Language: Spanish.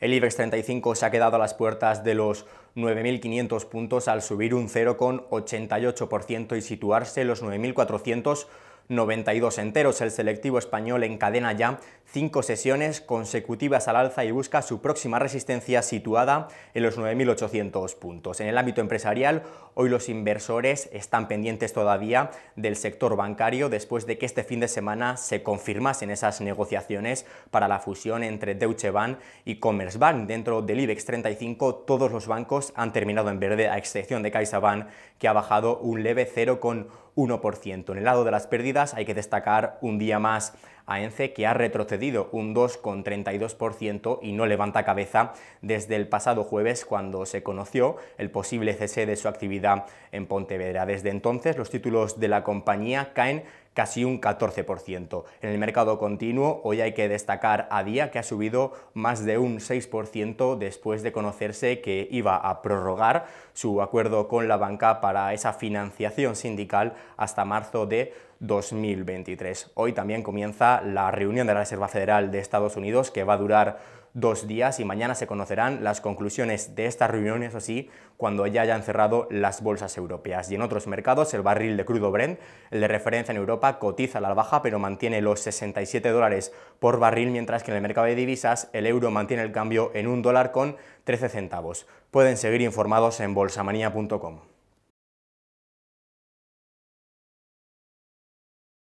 El IBEX 35 se ha quedado a las puertas de los 9.500 puntos al subir un 0,88% y situarse los 9.400 92 enteros. El selectivo español encadena ya cinco sesiones consecutivas al alza y busca su próxima resistencia situada en los 9.800 puntos. En el ámbito empresarial, hoy los inversores están pendientes todavía del sector bancario después de que este fin de semana se confirmasen esas negociaciones para la fusión entre Deutsche Bank y Commerzbank. Dentro del IBEX 35, todos los bancos han terminado en verde, a excepción de CaixaBank, que ha bajado un leve 0,1%. 1%. En el lado de las pérdidas hay que destacar un día más AENCE, que ha retrocedido un 2,32% y no levanta cabeza desde el pasado jueves cuando se conoció el posible cese de su actividad en Pontevedra. Desde entonces los títulos de la compañía caen casi un 14%. En el mercado continuo, hoy hay que destacar a día que ha subido más de un 6% después de conocerse que iba a prorrogar su acuerdo con la banca para esa financiación sindical hasta marzo de 2023. Hoy también comienza la reunión de la Reserva Federal de Estados Unidos que va a durar dos días y mañana se conocerán las conclusiones de estas reuniones así, sí, cuando ya hayan cerrado las bolsas europeas. Y en otros mercados, el barril de crudo Brent, el de referencia en Europa, cotiza a la baja pero mantiene los 67 dólares por barril, mientras que en el mercado de divisas el euro mantiene el cambio en un dólar con 13 centavos. Pueden seguir informados en bolsamanía.com.